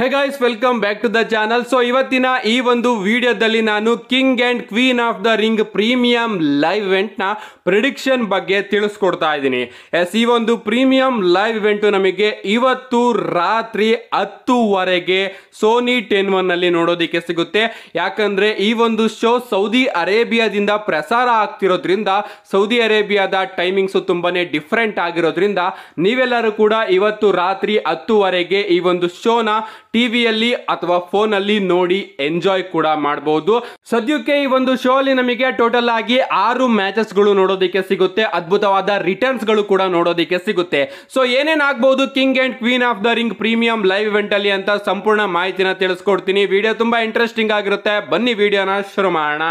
hey guys welcome back to the channel so ಇವತ್ತಿನ ಈ ಒಂದು ವಿಡಿಯೋದಲ್ಲಿ ನಾನು king and queen of the ring premium live ಇವೆಂಟ್ನ ಪ್ರಿಡಿಕ್ಷನ್ ಬಗ್ಗೆ ತಿಳಿಸ್ಕೊಡ್ತಾ ಇದ್ದೀನಿ ಎಸ್ ಈ ಒಂದು ಪ್ರೀಮಿಯಂ ಲೈವ್ ಇವೆಂಟು ನಮಗೆ ಇವತ್ತು ರಾತ್ರಿ ಹತ್ತುವರೆಗೆ ಸೋನಿ ಟೆನ್ ಒನ್ನಲ್ಲಿ ನೋಡೋದಕ್ಕೆ ಸಿಗುತ್ತೆ ಯಾಕಂದರೆ ಈ ಒಂದು ಶೋ ಸೌದಿ ಅರೇಬಿಯಾದಿಂದ ಪ್ರಸಾರ ಆಗ್ತಿರೋದ್ರಿಂದ ಸೌದಿ ಅರೇಬಿಯಾದ ಟೈಮಿಂಗ್ಸು ತುಂಬಾ ಡಿಫ್ರೆಂಟ್ ಆಗಿರೋದ್ರಿಂದ ನೀವೆಲ್ಲರೂ ಕೂಡ ಇವತ್ತು ರಾತ್ರಿ ಹತ್ತುವರೆಗೆ ಈ ಒಂದು ಶೋನ ಟಿವಿಯಲ್ಲಿ ಅಥವಾ ಫೋನ್ ಅಲ್ಲಿ ನೋಡಿ ಎಂಜಾಯ್ ಕೂಡ ಮಾಡಬಹುದು ಸದ್ಯಕ್ಕೆ ಈ ಒಂದು ಶೋ ಅಲ್ಲಿ ನಮಗೆ ಟೋಟಲ್ ಆಗಿ ಆರು ಮ್ಯಾಚಸ್ ಗಳು ನೋಡೋದಕ್ಕೆ ಸಿಗುತ್ತೆ ಅದ್ಭುತವಾದ ರಿಟರ್ನ್ಸ್ ಗಳು ಕೂಡ ನೋಡೋದಕ್ಕೆ ಸಿಗುತ್ತೆ ಸೊ ಏನೇನ್ ಆಗ್ಬಹುದು king and queen of the ring premium live event ಅಲ್ಲಿ ಅಂತ ಸಂಪೂರ್ಣ ಮಾಹಿತಿನ ತಿಳಿಸ್ಕೊಡ್ತೀನಿ ವಿಡಿಯೋ ತುಂಬಾ ಇಂಟ್ರೆಸ್ಟಿಂಗ್ ಆಗಿರುತ್ತೆ ಬನ್ನಿ ವಿಡಿಯೋನ ಶುರು ಮಾಡೋಣ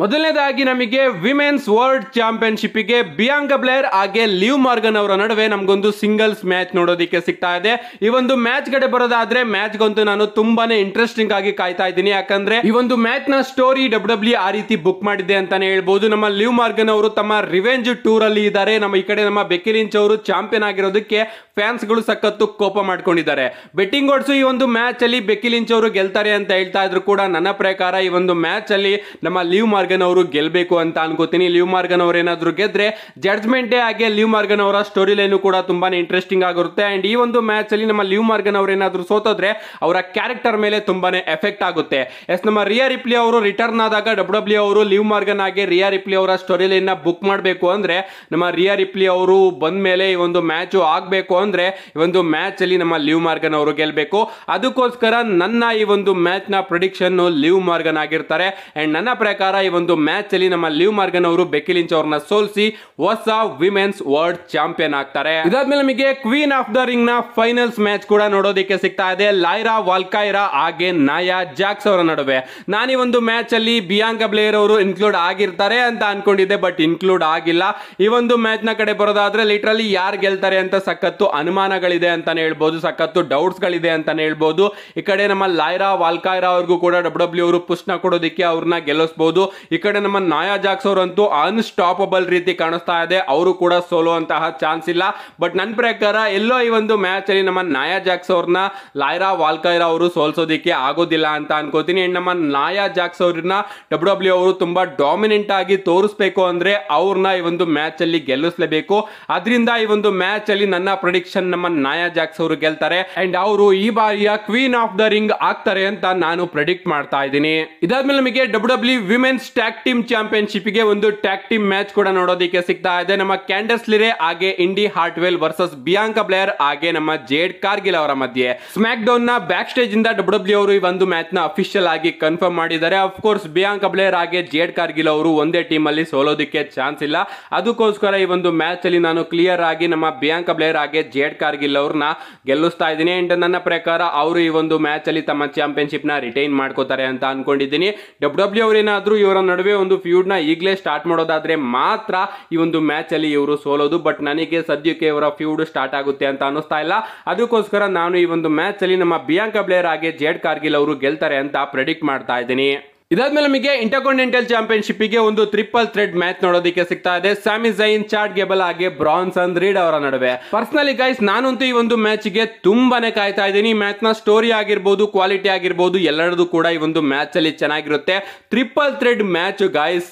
ಮೊದಲನೇದಾಗಿ ನಮಗೆ ವಿಮೆನ್ಸ್ ವರ್ಲ್ಡ್ ಚಾಂಪಿಯನ್ಶಿಪ್ಗೆ ಬಿಯಾಂಗ ಬ್ಲೇರ್ ಹಾಗೆ ಲಿವ್ ಮಾರ್ಗನ್ ಅವರ ನಡುವೆ ನಮಗೊಂದು ಸಿಂಗಲ್ಸ್ ಮ್ಯಾಚ್ ನೋಡೋದಕ್ಕೆ ಸಿಗ್ತಾ ಇದೆ ಈ ಒಂದು ಮ್ಯಾಚ್ ಕಡೆ ಬರೋದಾದ್ರೆ ಮ್ಯಾಚ್ ಮ್ಯಾಚ್ಗಂತೂ ನಾನು ತುಂಬಾನೇ ಇಂಟ್ರೆಸ್ಟಿಂಗ್ ಆಗಿ ಕಾಯ್ತಾ ಇದ್ದೀನಿ ಯಾಕಂದ್ರೆ ಈ ಒಂದು ಮ್ಯಾಚ್ ನ ಸ್ಟೋರಿ ಡಬ್ಲ್ಯೂ ಡಬ್ಲ್ಯೂ ಆ ರೀತಿ ಬುಕ್ ಮಾಡಿದೆ ಅಂತಾನೆ ಹೇಳ್ಬೋದು ನಮ್ಮ ಲಿವ್ ಮಾರ್ಗನ್ ಅವರು ತಮ್ಮ ರಿವೆಂಜ್ ಟೂರ್ ಅಲ್ಲಿ ಇದ್ದಾರೆ ನಮ್ಮ ಈ ಕಡೆ ನಮ್ಮ ಬೆಕಿಲಿಂಚ್ ಅವರು ಚಾಂಪಿಯನ್ ಆಗಿರೋದಕ್ಕೆ ಫ್ಯಾನ್ಸ್ ಗಳು ಸಖತ್ತು ಕೋಪ ಮಾಡ್ಕೊಂಡಿದ್ದಾರೆ ಬೆಟ್ಟಿಂಗ್ ಓಡ್ಸು ಈ ಒಂದು ಮ್ಯಾಚ್ ಅಲ್ಲಿ ಬೆಕಿಲಿಂಚ್ ಅವರು ಗೆಲ್ತಾರೆ ಅಂತ ಹೇಳ್ತಾ ಇದ್ರು ಕೂಡ ನನ್ನ ಪ್ರಕಾರ ಈ ಒಂದು ಮ್ಯಾಚ್ ಅಲ್ಲಿ ನಮ್ಮ ಲಿವ್ ಮಾರ್ಗನ್ ಅವರು ಗೆಲ್ಲಬೇಕು ಅಂತ ಅನ್ಕೋತೀನಿ ಲಿವ್ ಮಾರ್ಗನ್ ಅವರು ಏನಾದ್ರು ಗೆದ್ರೆ ಜಡ್ಜ್ಮೆಂಟ್ ಡೇ ಹಾಗೆ ಲಿವ್ ಮಾರ್ಗನ್ ಅವರ ಸ್ಟೋರಿ ಲೈನ್ ಕೂಡ ತುಂಬಾನೇ ಇಂಟ್ರೆಸ್ಟಿಂಗ್ ಆಗಿರುತ್ತೆ ಅಂಡ್ ಈ ಒಂದು ಮ್ಯಾಚ್ ಅಲ್ಲಿ ನಮ್ಮ ಲಿವ್ ಮಾರ್ಗನ್ ಅವರು ಏನಾದ್ರು ಸೋತೋದ್ರೆ ಅವರ ಕ್ಯಾರೆಕ್ಟರ್ ಮೇಲೆ ತುಂಬಾನೇ ಎಫೆಕ್ಟ್ ಆಗುತ್ತೆ ಎಸ್ ನಮ್ಮ ರಿಯಾ ರಿಪ್ಲಿ ಅವರು ರಿಟರ್ನ್ ಆದಾಗ ಡಬ್ಲ್ಯೂ ಡಬ್ಲ್ಯೂ e ಅವರು ಲಿವ್ ಮಾರ್ಗನ್ ಆಗಿ ರಿಯಾ ರಿಪ್ಲಿ ಅವರ ಸ್ಟೋರಿ ಲೈನ್ ನ ಬುಕ್ ಮಾಡಬೇಕು ಅಂದ್ರೆ ನಮ್ಮ ರಿಯಾ ರಿಪ್ಲಿ ಅವರು ಬಂದ ಮೇಲೆ ಈ ಒಂದು ಮ್ಯಾಚು ಆಗಬೇಕು ಅಂದ್ರೆ ಈ ಒಂದು ಮ್ಯಾಚ್ ಅಲ್ಲಿ ನಮ್ಮ ಲಿವ್ ಮಾರ್ಗನ್ ಅವರು ಗೆಲ್ಬೇಕು ಅದಕ್ಕೋಸ್ಕರ ನನ್ನ ಈ ಒಂದು ಮ್ಯಾಚ್ ನ ಪ್ರೊಡಿಕ್ಷನ್ ಲಿವ್ ಮಾರ್ಗನ್ ಆಗಿರ್ತಾರೆ ಅಂಡ್ ನನ್ನ ಪ್ರಕಾರ ಈ ಒಂದು ಮ್ಯಾಚ್ ಅಲ್ಲಿ ನಮ್ಮ ಲಿವ್ ಮಾರ್ಗನ್ ಅವರು ಬೆಕಿಲಿಂಚ್ ಅವ್ರನ್ನ ಸೋಲಿಸಿ ಹೊಸ ವಿಮೆನ್ಸ್ ವರ್ಲ್ಡ್ ಚಾಂಪಿಯನ್ ಆಗ್ತಾರೆ ಇದಾದ್ಮೇಲೆ ನಮಗೆ ಕ್ವೀನ್ ಆಫ್ ದ ರಿಂಗ್ ನ ಫೈನಲ್ಸ್ ಮ್ಯಾಚ್ ಕೂಡ ನೋಡೋದಕ್ಕೆ ಸಿಗ್ತಾ ಇದೆ ಲೈರಾ ವಾಲ್ಕೈರಾ ಹಾಗೆ ನಾಯಾ ಜಾಕ್ಸ್ ಅವರ ನಡುವೆ ನಾನೀ ಒಂದು ಮ್ಯಾಚ್ ಅಲ್ಲಿ ಬಿಯಾಂಗ ಬ್ಲೇಯರ್ ಅವರು ಇನ್ಕ್ಲೂಡ್ ಆಗಿರ್ತಾರೆ ಅಂತ ಅನ್ಕೊಂಡಿದ್ದೆ ಬಟ್ ಇನ್ಕ್ಲೂಡ್ ಆಗಿಲ್ಲ ಈ ಒಂದು ಮ್ಯಾಚ್ ನ ಕಡೆ ಬರೋದಾದ್ರೆ ಲಿಟ್ರಲಿ ಯಾರು ಗೆಲ್ತಾರೆ ಅಂತ ಸಖತ್ತು ಅನುಮಾನಗಳಿದೆ ಅಂತಾನೆ ಹೇಳ್ಬೋದು ಸಖತ್ತು ಡೌಟ್ಸ್ ಗಳಿದೆ ಅಂತಾನೆ ಹೇಳ್ಬೋದು ಈ ಕಡೆ ನಮ್ಮ ಲೈರಾ ವಾಲ್ಕೈರಾ ಅವ್ರಿಗೂ ಕೂಡ ಡಬ್ಲ್ಯೂ ಡಬ್ಲ್ಯೂ e ಅವರು ಪುಷ್ನ ಕೊಡೋದಕ್ಕೆ ಅವ್ರನ್ನ ಗೆಲ್ಲಿಸಬಹುದು ಈ ಕಡೆ ನಮ್ಮ ನಾಯಾ ಜಾಕ್ಸ್ ಅವರಂತೂ ಅನ್ಸ್ಟಾಪಬಲ್ ರೀತಿ ಕಾಣಿಸ್ತಾ ಇದೆ ಅವರು ಕೂಡ ಸೋಲೋ ಅಂತಹ ಚಾನ್ಸ್ ಇಲ್ಲ ಬಟ್ ನನ್ನ ಪ್ರಕಾರ ಎಲ್ಲೋ ಈ ಒಂದು ಮ್ಯಾಚ್ ಅಲ್ಲಿ ನಮ್ಮ ನಾಯಾ ಜಾಕ್ಸ್ ಅವ್ರನ್ನ ಲಾಯ್ರಾ ವಾಲ್ಕೈರಾ ಅವರು ಸೋಲ್ಸೋದಿಕ್ಕೆ ಆಗೋದಿಲ್ಲ ಅಂತ ಅನ್ಕೋತೀನಿ ನಮ್ಮ ನಾಯಾ ಜಾಕ್ಸ್ ಅವ್ರನ್ನ ಡಬ್ಲ್ಯೂ ಡಬ್ಲ್ಯೂ e ಅವರು ತುಂಬಾ ಡಾಮಿನೆಂಟ್ ಆಗಿ ತೋರಿಸ್ಬೇಕು ಅಂದ್ರೆ ಅವ್ರನ್ನ ಈ ಒಂದು ಮ್ಯಾಚ್ ಅಲ್ಲಿ ಗೆಲ್ಲಿಸಲೇಬೇಕು ಅದರಿಂದ ಈ ಒಂದು ಮ್ಯಾಚ್ ಅಲ್ಲಿ ನನ್ನ ಪ್ರೊಡಿಕ್ಷನ್ ನಮ್ಮ ನಾಯಾ ಜಾಕ್ಸ್ ಅವರು ಗೆಲ್ತಾರೆ ಅಂಡ್ ಅವರು ಈ ಬಾರಿಯ ಕ್ವೀನ್ ಆಫ್ ದ ರಿಂಗ್ ಆಗ್ತಾರೆ ಅಂತ ನಾನು ಪ್ರೆಡಿಕ್ಟ್ ಮಾಡ್ತಾ ಇದ್ದೀನಿ ಇದಾದ್ಮೇಲೆ ನಮಗೆ W W women's tag team championship ಗೆ ಒಂದು ಟ್ಯಾಗ್ ಟೀಮ್ ಮ್ಯಾಚ್ ಕೂಡ ನೋಡೋದಕ್ಕೆ ಸಿಗ್ತಾ ಇದೆ ನಮ್ಮ ಕ್ಯಾಂಡಸ್ ಲಿರೆ ಹಾಗೆ Indi Hartwell versus Bianca Belair ಹಾಗೆ ನಮ್ಮ ಜೇಡ್ ಕಾರ್ಗಿಲ್ ಅವರ ಮಧ್ಯೆ ಸ್ಮ್ಯಾಕ್ ಡೌನ್ ನ ಬ್ಯಾಕ್ ಸ್ಟೇಜ್ ಇಂದ ಡಬ್ಲ್ಯೂ ಡಬ್ಲ್ಯೂ e ಅವರು ಈ ಒಂದು ಮ್ಯಾಚ್ ನ ಅಫಿಷಿಯಲ್ ಆಗಿ ಕನ್ಫರ್ಮ್ ಮಾಡಿದ್ದಾರೆ ಅಫ್ ಕೋರ್ಸ್ ಬಿಯಾಂಕಾ ಬ್ಲೇಯರ್ ಹಾಗೆ ಜೇಡ್ ಕಾರ್ಗಿಲ್ ಅವರು ಒಂದೇ ಟೀಮ್ ಅಲ್ಲಿ ಸೋಲೋದಕ್ಕೆ ಚಾನ್ಸ್ ಇಲ್ಲ ಅದಕ್ಕೋಸ್ಕರ ಈ ಒಂದು ಮ್ಯಾಚ್ ಅಲ್ಲಿ ನಾನು ಕ್ಲಿಯರ್ ಆಗಿ ನಮ್ಮ ಬಿಯಾಂಕ ಬ್ಲೇಯರ್ ಹಾಗೆ ಜೇಡ್ ಕಾರ್ಗಿಲ್ ಅವ್ರನ್ನ ಗೆಲ್ಲಿಸ್ತಾ ಇದ್ದೀನಿ ಅಂಡ್ ನನ್ನ ಪ್ರಕಾರ ಅವರು ಈ ಒಂದು ಮ್ಯಾಚ್ ಅಲ್ಲಿ ತಮ್ಮ ಚಾಂಪಿಯನ್ಶಿಪ್ ನ ರಿಟೈನ್ ಮಾಡ್ಕೋತಾರೆ ಅಂತ ಅನ್ಕೊಂಡಿದ್ದೀನಿ ಡಬ್ಲ್ಯೂ ಡಬ್ಲ್ಯೂ e ಅವರೇನಾದ್ರೂ ಇವರ ನಡುವೆ ಒಂದು ಫ್ಯೂಡ್ ನ ಈಗಲೇ ಸ್ಟಾರ್ಟ್ ಮಾಡೋದಾದ್ರೆ ಮಾತ್ರ ಈ ಒಂದು ಮ್ಯಾಚ್ ಅಲ್ಲಿ ಇವರು ಸೋಲೋದು ಬಟ್ ನನಗೆ ಸದ್ಯಕ್ಕೆ ಇವರ ಫ್ಯೂಡ್ ಸ್ಟಾರ್ಟ್ ಆಗುತ್ತೆ ಅಂತ ಅನಿಸ್ತಾ ಇಲ್ಲ ಅದಕ್ಕೋಸ್ಕರ ನಾನು ಈ ಒಂದು ಮ್ಯಾಚ್ ಅಲ್ಲಿ ನಮ್ಮ ಬಿಯಾಂಕಾ ಬ್ಲೇರ್ ಆಗಿ ಜೇಡ್ ಕಾರ್ಗಿಲ್ ಅವರು ಗೆಲ್ತಾರೆ ಅಂತ ಪ್ರೆಡಿಕ್ಟ್ ಮಾಡ್ತಾ ಇದ್ದೀನಿ ಇದಾದ್ಮೇಲೆ ನಮಗೆ ಇಂಟರ್ಕಾಂಟಿನೆಂಟಲ್ ಚಾಂಪಿಯನ್ಶಿಪ್ಗೆ ಒಂದು ತ್ರಿಪಲ್ ಥ್ರೆಡ್ ಮ್ಯಾಚ್ ನೋಡೋದಕ್ಕೆ ಸಿಗ್ತಾ ಇದೆ ಸ್ಯಾಮಿ ಜೈನ್ ಚಾರ್ಟ್ ಗೇಬಲ್ ಆಗಿ ಬ್ರಾನ್ಸ್ ಅಂಡ್ ರೀಡ್ ಅವರ ನಡುವೆ ಪರ್ಸನಲಿ ಗೈಸ್ ನಾನಂತೂ ಈ ಒಂದು ಮ್ಯಾಚ್ ಗೆ ತುಂಬಾನೇ ಕಾಯ್ತಾ ಇದ್ದೀನಿ ಈ ಮ್ಯಾಚ್ ನ ಸ್ಟೋರಿ ಆಗಿರ್ಬೋದು ಕ್ವಾಲಿಟಿ ಆಗಿರ್ಬೋದು ಎಲ್ಲರದು ಕೂಡ ಈ ಒಂದು ಮ್ಯಾಚ್ ಅಲ್ಲಿ ಚೆನ್ನಾಗಿರುತ್ತೆ ತ್ರಿಪಲ್ ಥ್ರೆಡ್ ಮ್ಯಾಚ್ ಗೈಸ್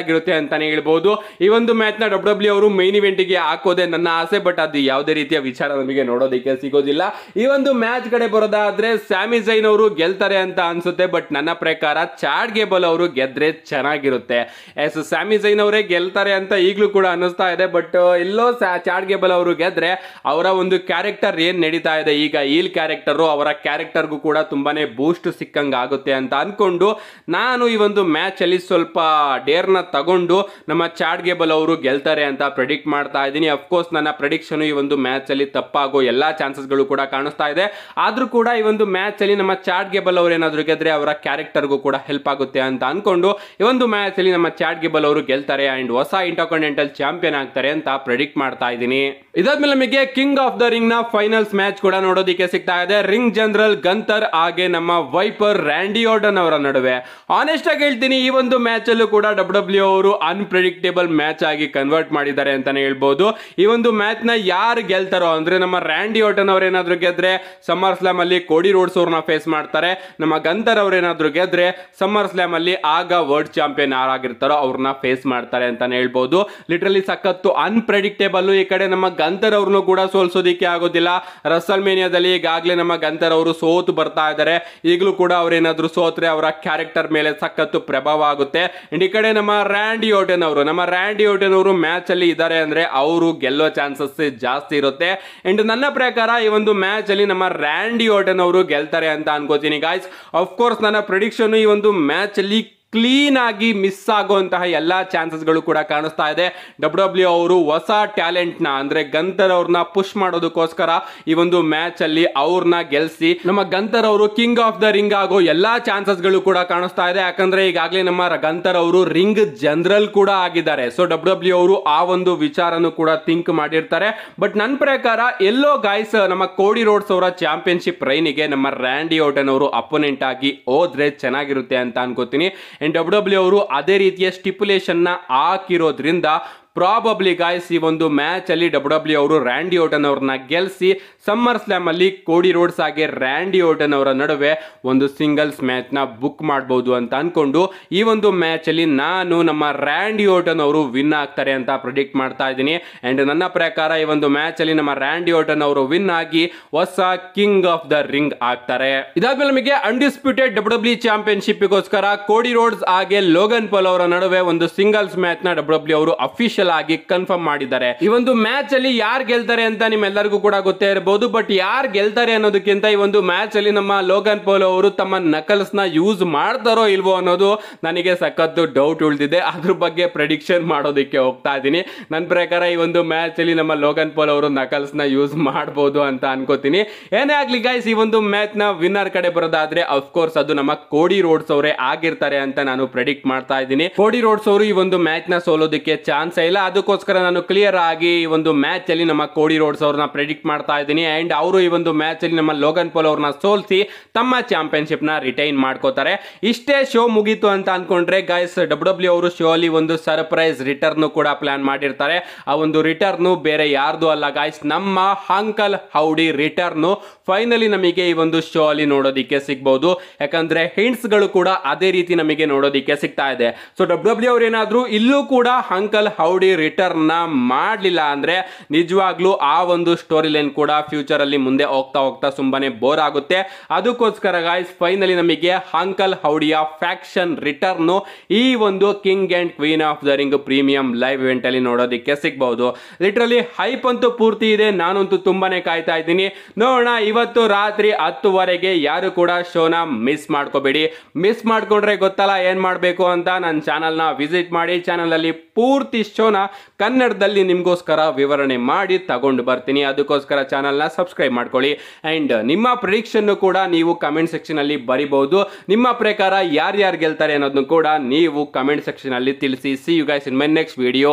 ಆಗಿರುತ್ತೆ ಅಂತಾನೆ ಹೇಳ್ಬೋದು ಈ ಒಂದು ಮ್ಯಾಚ್ ನ ಡಬ್ಲ್ಯೂ ಡಬ್ಲ್ಯೂ e ಅವರು ಮೈನ್ ಇವೆಂಟ್ ಗೆ ಹಾಕೋದೇ ನನ್ನ ಆಸೆ ಬಟ್ ಅದು ಯಾವುದೇ ರೀತಿಯ ವಿಚಾರ ನಮಗೆ ನೋಡೋದಕ್ಕೆ ಸಿಗೋದಿಲ್ಲ ಈ ಒಂದು ಮ್ಯಾಚ್ ಕಡೆ ಬರೋದಾದ್ರೆ ಸ್ಯಾಮಿ ಜೈನ್ ಅವರು ಗೆಲ್ತಾರೆ ಅಂತ ಅನ್ಸುತ್ತೆ ಬಟ್ ನನ್ನ ಪ್ರಕಾರ ಚಾಟ್ ಬ್ರ್ಯಾಡ್ ಗೇಬಲ್ ಅವರು ಗೆದ್ರೆ ಚೆನ್ನಾಗಿರುತ್ತೆ ಎಸ್ ಸ್ಯಾಮಿ ಜೈನ್ ಅವರೇ ಗೆಲ್ತಾರೆ ಅಂತ ಈಗಲೂ ಕೂಡ ಅನ್ನಿಸ್ತಾ ಇದೆ ಬಟ್ uh, ಎಲ್ಲೋ ಚಾಡ್ ಗೇಬಲ್ ಅವರು ಗೆದ್ರೆ ಅವರ ಒಂದು ಕ್ಯಾರೆಕ್ಟರ್ ಏನ್ ನಡೀತಾ ಇದೆ ಈಗ ಈಲ್ ಕ್ಯಾರೆಕ್ಟರು ಅವರ ಕ್ಯಾರೆಕ್ಟರ್ಗೂ ಕೂಡ ತುಂಬಾನೇ ಬೂಸ್ಟ್ ಸಿಕ್ಕಂಗೆ ಆಗುತ್ತೆ ಅಂತ ಅನ್ಕೊಂಡು ನಾನು ಈ ಒಂದು ಮ್ಯಾಚ್ ಅಲ್ಲಿ ಸ್ವಲ್ಪ ಡೇರ್ನ ತಗೊಂಡು ನಮ್ಮ ಚಾಡ್ ಗೇಬಲ್ ಅವರು ಗೆಲ್ತಾರೆ ಅಂತ ಪ್ರೆಡಿಕ್ಟ್ ಮಾಡ್ತಾ ಇದ್ದೀನಿ ಅಫ್ಕೋರ್ಸ್ ನನ್ನ ಪ್ರೆಡಿಕ್ಷನ್ ಈ ಒಂದು ಮ್ಯಾಚ್ ಅಲ್ಲಿ ತಪ್ಪಾಗೋ ಎಲ್ಲಾ ಚಾನ್ಸಸ್ ಗಳು ಕೂಡ ಕಾಣಿಸ್ತಾ ಇದೆ ಆದ್ರೂ ಕೂಡ ಈ ಒಂದು ಮ್ಯಾಚ್ ಅಲ್ಲಿ ನಮ್ಮ ಚಾಡ್ ಗೇಬಲ್ ಅವರು ಏನಾದ್ರು ಗೆದ್ರೆ ಅವರ ಕ್ಯಾರೆಕ್ಟರ್ಗೂ ಕೂಡ ಹೆಲ್ಪ್ ಆಗುತ್ತೆ ಅಂತ ಅಂದ್ಕೊಂಡು ಈ ಒಂದು ಮ್ಯಾಚ್ ಅಲ್ಲಿ ನಮ್ಮ ಚಾಟ್ ಗಿಬಲ್ ಅವರು ಗೆಲ್ತಾರೆ ಅಂಡ್ ಹೊಸ ಇಂಟರ್ಕಾಂಟಿನೆಂಟಲ್ ಚಾಂಪಿಯನ್ ಆಗ್ತಾರೆ ಅಂತ ಪ್ರೆಡಿಕ್ಟ್ ಮಾಡ್ತಾ ಇದ್ದೀನಿ ಇದಾದ್ಮೇಲೆ ನಮಗೆ ಕಿಂಗ್ ಆಫ್ ದ ರಿಂಗ್ ನ ಫೈನಲ್ಸ್ ಮ್ಯಾಚ್ ಕೂಡ ನೋಡೋದಿಕ್ಕೆ ಸಿಗ್ತಾ ಇದೆ ರಿಂಗ್ ಜನರಲ್ ಗಂತರ್ ಹಾಗೆ ನಮ್ಮ ವೈಪರ್ ರ್ಯಾಂಡಿ ಅವರ ನಡುವೆ ಆನೆಸ್ಟ್ ಆಗಿ ಹೇಳ್ತೀನಿ ಈ ಒಂದು ಮ್ಯಾಚ್ ಅಲ್ಲೂ ಕೂಡ ಡಬ್ಲ್ಯೂ e ಅವರು ಅನ್ಪ್ರೆಡಿಕ್ಟೇಬಲ್ ಮ್ಯಾಚ್ ಆಗಿ ಕನ್ವರ್ಟ್ ಮಾಡಿದ್ದಾರೆ ಅಂತಾನೆ ಹೇಳ್ಬಹುದು ಈ ಒಂದು ಮ್ಯಾಚ್ ನ ಯಾರು ಗೆಲ್ತಾರೋ ಅಂದ್ರೆ ನಮ್ಮ ರ್ಯಾಂಡಿ ಅವ್ರ ಏನಾದ್ರು ಗೆದ್ರೆ ಸಮ್ಮರ್ ಸ್ಲಾಮ್ ಅಲ್ಲಿ ಕೋಡಿ ರೋಡ್ಸ್ ಅವ್ರನ್ನ ಫೇಸ್ ಮಾಡ್ತಾರೆ ನಮ್ಮ ಗಂಧರ್ ಏನಾದ್ರು ಗೆದ್ರೆ ಸಮ್ಮರ್ ಸೂಪರ್ ಅಲ್ಲಿ ಆಗ ವರ್ಲ್ಡ್ ಚಾಂಪಿಯನ್ ಯಾರಾಗಿರ್ತಾರೋ ಅವ್ರನ್ನ ಫೇಸ್ ಮಾಡ್ತಾರೆ ಅಂತಾನೆ ಹೇಳ್ಬೋದು ಲಿಟ್ರಲಿ ಸಖತ್ತು ಅನ್ಪ್ರೆಡಿಕ್ಟೇಬಲ್ ಈ ಕಡೆ ನಮ್ಮ ಗಂತರ್ ಅವ್ರನ್ನು ಕೂಡ ಸೋಲ್ಸೋದಿಕ್ಕೆ ಆಗೋದಿಲ್ಲ ರಸಲ್ ಮೇನಿಯಾದಲ್ಲಿ ಈಗಾಗಲೇ ನಮ್ಮ ಗಂಧರ್ ಅವರು ಸೋತು ಬರ್ತಾ ಇದ್ದಾರೆ ಈಗಲೂ ಕೂಡ ಅವರೇನಾದರೂ ಸೋತ್ರೆ ಅವರ ಕ್ಯಾರೆಕ್ಟರ್ ಮೇಲೆ ಸಖತ್ತು ಪ್ರಭಾವ ಆಗುತ್ತೆ ಈ ಕಡೆ ನಮ್ಮ ರ್ಯಾಂಡಿ ಯೋಟನ್ ಅವರು ನಮ್ಮ ರ್ಯಾಂಡಿ ಯೋಟನ್ ಅವರು ಮ್ಯಾಚ್ ಅಲ್ಲಿ ಇದ್ದಾರೆ ಅಂದ್ರೆ ಅವರು ಗೆಲ್ಲೋ ಚಾನ್ಸಸ್ ಜಾಸ್ತಿ ಇರುತ್ತೆ ಅಂಡ್ ನನ್ನ ಪ್ರಕಾರ ಈ ಒಂದು ಮ್ಯಾಚ್ ಅಲ್ಲಿ ನಮ್ಮ ರ್ಯಾಂಡಿ ಯೋಟನ್ ಅವರು ಗೆಲ್ತಾರೆ ಅಂತ ಅನ್ಕೋತೀನಿ ಗಾಯ್ಸ್ ಅಫ್ಕೋರ್ಸ್ ನನ್ನ ಪ್ರಿಡಿಕ್ಷನ್ ಈ ಒಂದು मैच लीग ಕ್ಲೀನ್ ಆಗಿ ಮಿಸ್ ಆಗುವಂತಹ ಎಲ್ಲ ಚಾನ್ಸಸ್ಗಳು ಕೂಡ ಕಾಣಿಸ್ತಾ ಇದೆ ಡಬ್ಲ್ಯೂ ಡಬ್ಲ್ಯೂ ಅವರು ಹೊಸ ನ ಅಂದ್ರೆ ಗಂಧರ್ ಅವ್ರನ್ನ ಪುಷ್ ಮಾಡೋದಕ್ಕೋಸ್ಕರ ಈ ಒಂದು ಮ್ಯಾಚ್ ಅಲ್ಲಿ ಅವ್ರನ್ನ ಗೆಲ್ಸಿ ನಮ್ಮ ಗಂಧರ್ ಅವರು ಕಿಂಗ್ ಆಫ್ ದ ರಿಂಗ್ ಆಗೋ ಚಾನ್ಸಸ್ ಚಾನ್ಸಸ್ಗಳು ಕೂಡ ಕಾಣಿಸ್ತಾ ಇದೆ ಯಾಕಂದ್ರೆ ಈಗಾಗಲೇ ನಮ್ಮ ಗಂಧರ್ ಅವರು ರಿಂಗ್ ಜನರಲ್ ಕೂಡ ಆಗಿದ್ದಾರೆ ಸೊ ಡಬ್ಲ್ಯೂ ಡಬ್ಲ್ಯೂ ಅವರು ಆ ಒಂದು ವಿಚಾರನು ಕೂಡ ಥಿಂಕ್ ಮಾಡಿರ್ತಾರೆ ಬಟ್ ನನ್ನ ಪ್ರಕಾರ ಎಲ್ಲೋ ಗಾಯ್ಸ್ ನಮ್ಮ ಕೋಡಿ ರೋಡ್ಸ್ ಅವರ ಚಾಂಪಿಯನ್ಶಿಪ್ ರೈನಿಗೆ ನಮ್ಮ ರ್ಯಾಂಡಿ ಓಟನ್ ಅವರು ಅಪೋನೆಂಟ್ ಆಗಿ ಹೋದ್ರೆ ಚೆನ್ನಾಗಿರುತ್ತೆ ಅಂತ ಅನ್ಕೋತೀನಿ ಇನ್ನು ಡಬ್ಲ್ಯೂ ಡಬ್ಲ್ಯೂ ಅವರು ಅದೇ ರೀತಿಯ ಸ್ಟಿಪ್ಯುಲೇಷನ್ನ ಹಾಕಿರೋದ್ರಿಂದ ಪ್ರಾಬಬ್ಲಿ ಗಾಯ್ಸ್ ಈ ಒಂದು ಮ್ಯಾಚ್ ಅಲ್ಲಿ ಡಬ್ಲ್ಯೂ ಡಬ್ಲ್ಯೂ e ಅವರು ರ್ಯಾಂಡಿ ಓಟನ್ ಅವ್ರನ್ನ ಗೆಲ್ಲಿಸಿ ಸಮ್ಮರ್ ಸ್ಲ್ಯಾಮ್ ಅಲ್ಲಿ ಕೋಡಿ ರೋಡ್ಸ್ ಹಾಗೆ ರ್ಯಾಂಡಿ ಓಟನ್ ಅವರ ನಡುವೆ ಒಂದು ಸಿಂಗಲ್ಸ್ ಮ್ಯಾಚ್ ನ ಬುಕ್ ಮಾಡಬಹುದು ಅಂತ ಅನ್ಕೊಂಡು ಈ ಒಂದು ಮ್ಯಾಚ್ ಅಲ್ಲಿ ನಾನು ನಮ್ಮ ರ್ಯಾಂಡಿ ಓಟನ್ ಅವರು ವಿನ್ ಆಗ್ತಾರೆ ಅಂತ ಪ್ರಿಡಿಕ್ಟ್ ಮಾಡ್ತಾ ಇದ್ದೀನಿ ಅಂಡ್ ನನ್ನ ಪ್ರಕಾರ ಈ ಒಂದು ಮ್ಯಾಚ್ ಅಲ್ಲಿ ನಮ್ಮ ರ್ಯಾಂಡಿ ಓಟನ್ ಅವರು ವಿನ್ ಆಗಿ ಹೊಸ ಕಿಂಗ್ ಆಫ್ ದ ರಿಂಗ್ ಆಗ್ತಾರೆ ಇದಾದ್ಮೇಲೆ ನಮಗೆ ಅನ್ಡಿಸ್ಪ್ಯೂಟೆಡ್ ಡಬ್ಲ್ಯೂ ಡಬ್ಲ್ಯೂ ಚಾಂಪಿಯನ್ಶಿಪ್ ಗೋಸ್ಕರ ಕೋಡಿ ರೋಡ್ಸ್ ಹಾಗೆ ಲೋಗನ್ ಪೋಲ್ ಅವರ ನಡುವೆ ಒಂದು ಸಿಂಗಲ್ಸ್ ಮ್ಯಾಚ್ ನ ಡಬ್ಲ್ಯೂ ಡಬ್ಲ್ಯೂ e ಅವರು ಅಫಿಷಿಯಲ್ ಅಫಿಷಿಯಲ್ ಆಗಿ ಕನ್ಫರ್ಮ್ ಮಾಡಿದ್ದಾರೆ ಈ ಒಂದು ಮ್ಯಾಚ್ ಅಲ್ಲಿ ಯಾರು ಗೆಲ್ತಾರೆ ಅಂತ ನಿಮ್ಮೆಲ್ಲರಿಗೂ ಕೂಡ ಗೊತ್ತೇ ಇರಬಹುದು ಬಟ್ ಯಾರು ಗೆಲ್ತಾರೆ ಅನ್ನೋದಕ್ಕಿಂತ ಈ ಒಂದು ಮ್ಯಾಚ್ ಅಲ್ಲಿ ನಮ್ಮ ಲೋಗನ್ ಪೋಲೋ ಅವರು ತಮ್ಮ ನಕಲ್ಸ್ ನ ಯೂಸ್ ಮಾಡ್ತಾರೋ ಇಲ್ವೋ ಅನ್ನೋದು ನನಗೆ ಸಖತ್ತು ಡೌಟ್ ಉಳಿದಿದೆ ಅದ್ರ ಬಗ್ಗೆ ಪ್ರೆಡಿಕ್ಷನ್ ಮಾಡೋದಕ್ಕೆ ಹೋಗ್ತಾ ಇದ್ದೀನಿ ನನ್ನ ಪ್ರಕಾರ ಈ ಒಂದು ಮ್ಯಾಚ್ ಅಲ್ಲಿ ನಮ್ಮ ಲೋಗನ್ ಪೋಲ್ ಅವರು ನಕಲ್ಸ್ ನ ಯೂಸ್ ಮಾಡಬಹುದು ಅಂತ ಅನ್ಕೋತೀನಿ ಏನೇ ಆಗ್ಲಿ ಗೈಸ್ ಈ ಒಂದು ಮ್ಯಾಚ್ ನ ವಿನ್ನರ್ ಕಡೆ ಬರೋದಾದ್ರೆ ಅಫ್ಕೋರ್ಸ್ ಅದು ನಮ್ಮ ಕೋಡಿ ರೋಡ್ಸ್ ಅವರೇ ಆಗಿರ್ತಾರೆ ಅಂತ ನಾನು ಪ್ರೆಡಿಕ್ಟ್ ಮಾಡ್ತಾ ಇದ್ದೀನಿ ಕೋಡಿ ರೋಡ್ಸ್ ಅವರು ಈ ಒಂದು ಮ್ಯಾಚ್ ನ ಸೋಲೋದಕ್ಕೆ ಚಾನ್ಸ್ ಇಲ್ಲ ಅದಕ್ಕೋಸ್ಕರ ನಾನು ಕ್ಲಿಯರ್ ಆಗಿ ಈ ಒಂದು ಮ್ಯಾಚ್ ಅಲ್ಲಿ ನಮ್ಮ ಕೋಡಿ ರೋಡ್ಸ್ ಅವ್ರನ್ನ ಪ್ರೆಡಿಕ್ಟ್ ಮಾಡ್ತಾ ಇದ್ದೀನಿ ಆ್ಯಂಡ್ ಅವರು ಈ ಒಂದು ಮ್ಯಾಚಲ್ಲಿ ನಮ್ಮ ಲೋಗನ್ ಪೋಲ್ ಅವ್ರನ್ನ ಸೋಲಿಸಿ ತಮ್ಮ ಚಾಂಪಿಯನ್ಶಿಪ್ ರಿಟೈನ್ ಮಾಡ್ಕೋತಾರೆ ಇಷ್ಟೇ ಶೋ ಮುಗೀತು ಅಂತ ಅಂದ್ಕೊಂಡ್ರೆ ಗಾಯ್ಸ್ ಡಬ್ಲ್ಯೂ ಡಬ್ಲ್ಯೂ e ಅವರು ಶೋ ಅಲ್ಲಿ ಒಂದು ಸರ್ಪ್ರೈಸ್ ರಿಟರ್ನ್ ಕೂಡ ಪ್ಲಾನ್ ಮಾಡಿರ್ತಾರೆ ಆ ಒಂದು ರಿಟರ್ನ್ ಬೇರೆ ಯಾರ್ದು ಅಲ್ಲ ಗಾಯ್ಸ್ ನಮ್ಮ ಅಂಕಲ್ ಹೌಡಿ ರಿಟರ್ನ್ ಫೈನಲಿ ನಮಗೆ ಈ ಒಂದು ಶೋ ಅಲ್ಲಿ ನೋಡೋದಿಕ್ಕೆ ಸಿಗ್ಬೋದು ಯಾಕಂದ್ರೆ ಹಿಂಟ್ಸ್ ಗಳು ಕೂಡ ಅದೇ ರೀತಿ ನಮಗೆ ನೋಡೋದಿಕ್ಕೆ ಸಿಗ್ತಾ ಇದೆ ಸೊ ಡಬ್ಲ್ಯೂ ಡಬ್ಲ್ಯೂ ಅವ್ರು ಏನಾದ್ರು ಇಲ್ಲೂ ಕೂಡ ಅಂಕಲ್ ಹೌಡಿ ರಿಟರ್ನ್ ರಿಟರ್ನ್ನ ಮಾಡಲಿಲ್ಲ ಅಂದರೆ ನಿಜವಾಗ್ಲೂ ಆ ಒಂದು ಸ್ಟೋರಿ ಲೈನ್ ಕೂಡ ಫ್ಯೂಚರಲ್ಲಿ ಮುಂದೆ ಹೋಗ್ತಾ ಹೋಗ್ತಾ ಸುಮ್ಮನೆ ಬೋರ್ ಆಗುತ್ತೆ ಅದಕ್ಕೋಸ್ಕರ ಗಾಯ್ಸ್ ಫೈನಲಿ ನಮಗೆ ಅಂಕಲ್ ಹೌಡಿಯ ಫ್ಯಾಕ್ಷನ್ ರಿಟರ್ನು ಈ ಒಂದು king and queen of the ring premium live ಇವೆಂಟಲ್ಲಿ ನೋಡೋದಕ್ಕೆ ಸಿಗ್ಬೋದು ಲಿಟ್ರಲಿ ಹೈಪ್ ಅಂತೂ ಪೂರ್ತಿ ಇದೆ ನಾನಂತೂ ತುಂಬಾನೇ ಕಾಯ್ತಾ ಇದ್ದೀನಿ ನೋಡೋಣ ಇವತ್ತು ರಾತ್ರಿ ಹತ್ತುವರೆಗೆ ಯಾರು ಕೂಡ ಶೋನ ಮಿಸ್ ಮಾಡ್ಕೋಬೇಡಿ ಮಿಸ್ ಮಾಡ್ಕೊಂಡ್ರೆ ಗೊತ್ತಲ್ಲ ಏನು ಮಾಡಬೇಕು ಅಂತ ನನ್ನ ಚಾನಲ್ನ ವಿಸಿಟ್ ಮಾಡಿ ಚಾನಲಲ್ಲಿ ಪೂರ್ತಿ ಶೋ ಕನ್ನಡದಲ್ಲಿ ನಿಮಗೋಸ್ಕರ ವಿವರಣೆ ಮಾಡಿ ತಗೊಂಡು ಬರ್ತೀನಿ ಅದಕ್ಕೋಸ್ಕರ ಚಾನಲ್ನ ಸಬ್ಸ್ಕ್ರೈಬ್ ಮಾಡ್ಕೊಳ್ಳಿ ಆ್ಯಂಡ್ ನಿಮ್ಮ ಪ್ರಿಡಿಕ್ಷನ್ನು ಕೂಡ ನೀವು ಕಮೆಂಟ್ ಸೆಕ್ಷನಲ್ಲಿ ಬರಿಬೋದು ನಿಮ್ಮ ಪ್ರಕಾರ ಯಾರ್ಯಾರು ಗೆಲ್ತಾರೆ ಅನ್ನೋದನ್ನು ಕೂಡ ನೀವು ಕಮೆಂಟ್ ಸೆಕ್ಷನಲ್ಲಿ ತಿಳಿಸಿ see you guys in my next video